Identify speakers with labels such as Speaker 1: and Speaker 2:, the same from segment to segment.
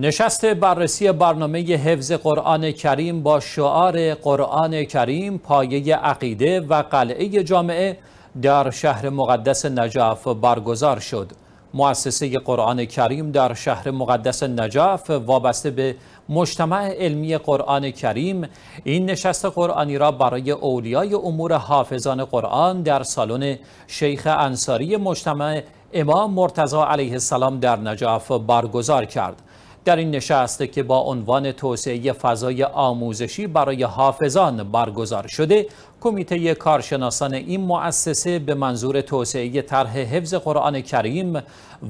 Speaker 1: نشست بررسی برنامه حفظ قرآن کریم با شعار قرآن کریم پایه عقیده و قلعه جامعه در شهر مقدس نجف برگزار شد. مؤسسه قرآن کریم در شهر مقدس نجف وابسته به مجتمع علمی قرآن کریم این نشست قرآنی را برای اولیای امور حافظان قرآن در سالن شیخ انصاری مجتمع امام مرتضی علیه السلام در نجف برگزار کرد. در این نشست که با عنوان توسعه فضای آموزشی برای حافظان برگزار شده کمیته کارشناسان این مؤسسه به منظور توسعه طرح حفظ قرآن کریم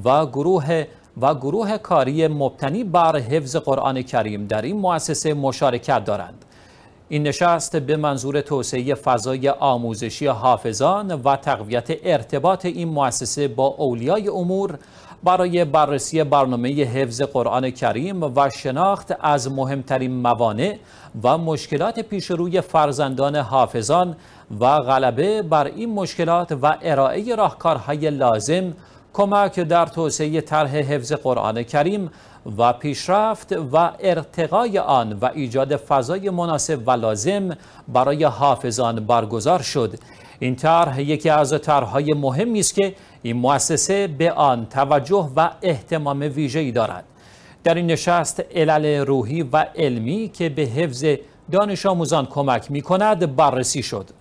Speaker 1: و گروه و گروه کاری مبتنی بر حفظ قرآن کریم در این مؤسسه مشارکت دارند این نشست به منظور توسعه فضای آموزشی حافظان و تقویت ارتباط این مؤسسه با اولیای امور برای بررسی برنامه حفظ قرآن کریم و شناخت از مهمترین موانع و مشکلات پیش روی فرزندان حافظان و غلبه بر این مشکلات و ارائه راهکارهای لازم کمک در توسعه طرح حفظ قرآن کریم و پیشرفت و ارتقای آن و ایجاد فضای مناسب و لازم برای حافظان برگزار شد این طرح یکی از طرحهای مهمی است که این مؤسسه به آن توجه و اهتمام ویژه‌ای دارد در این نشست علل روحی و علمی که به حفظ دانش آموزان کمک می کند بررسی شد